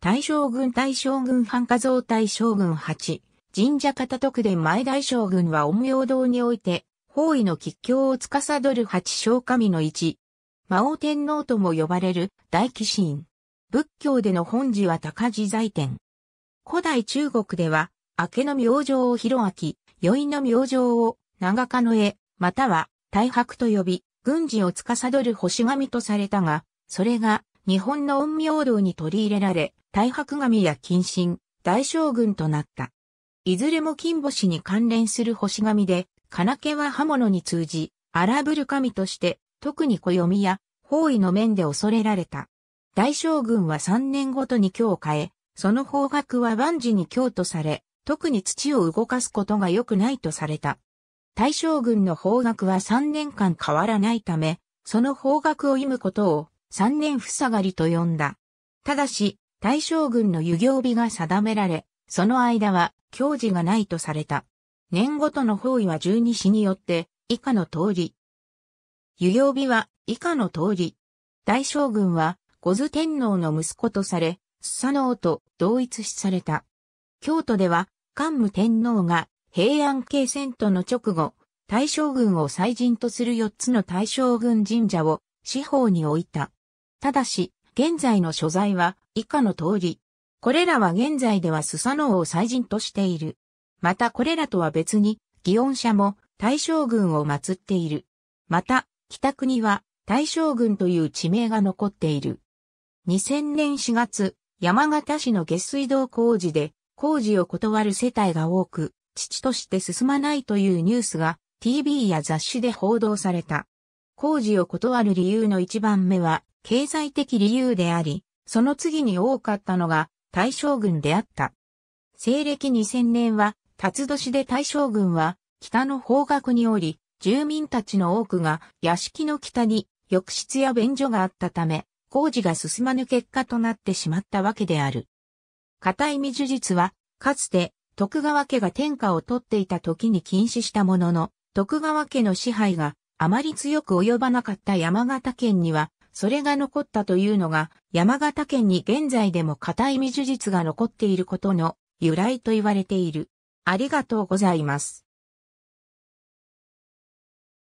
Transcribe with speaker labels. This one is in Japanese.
Speaker 1: 大将軍大将軍藩華蔵大将軍八、神社方徳殿前大将軍は陰陽道において、方位の吉凶を司る八将神の一。魔王天皇とも呼ばれる大騎士院。仏教での本寺は高寺在天。古代中国では、明けの明星を広明、宵の明星を長かの絵、または大白と呼び、軍事を司る星神とされたが、それが日本の陰陽道に取り入れられ、大白神や近親、大将軍となった。いずれも金星に関連する星神で、金家は刃物に通じ、荒ぶる神として、特に暦や方位の面で恐れられた。大将軍は3年ごとに京を変え、その方角は万事に京とされ、特に土を動かすことが良くないとされた。大将軍の方角は3年間変わらないため、その方角を忌むことを3年塞がりと呼んだ。ただし、大将軍の遊行日が定められ、その間は教示がないとされた。年ごとの方位は十二支によって以下の通り。遊行日は以下の通り。大将軍は五頭天皇の息子とされ、スサノオと同一視された。京都では桓武天皇が平安京遷闘の直後、大将軍を祭神とする四つの大将軍神社を四方に置いた。ただし、現在の所在は以下の通り。これらは現在ではスサノオを祭神としている。またこれらとは別に、祇園社も大将軍を祀っている。また、北国は大将軍という地名が残っている。2000年4月、山形市の下水道工事で、工事を断る世帯が多く、父として進まないというニュースが TV や雑誌で報道された。工事を断る理由の一番目は、経済的理由であり、その次に多かったのが大将軍であった。西暦2000年は、辰年で大将軍は、北の方角におり、住民たちの多くが屋敷の北に浴室や便所があったため、工事が進まぬ結果となってしまったわけである。片意味呪術は、かつて徳川家が天下を取っていた時に禁止したものの、徳川家の支配があまり強く及ばなかった山形県にはそれが残ったというのが、山形県に現在でも固い未樹実が残っていることの由来と言われている。ありがとうございます。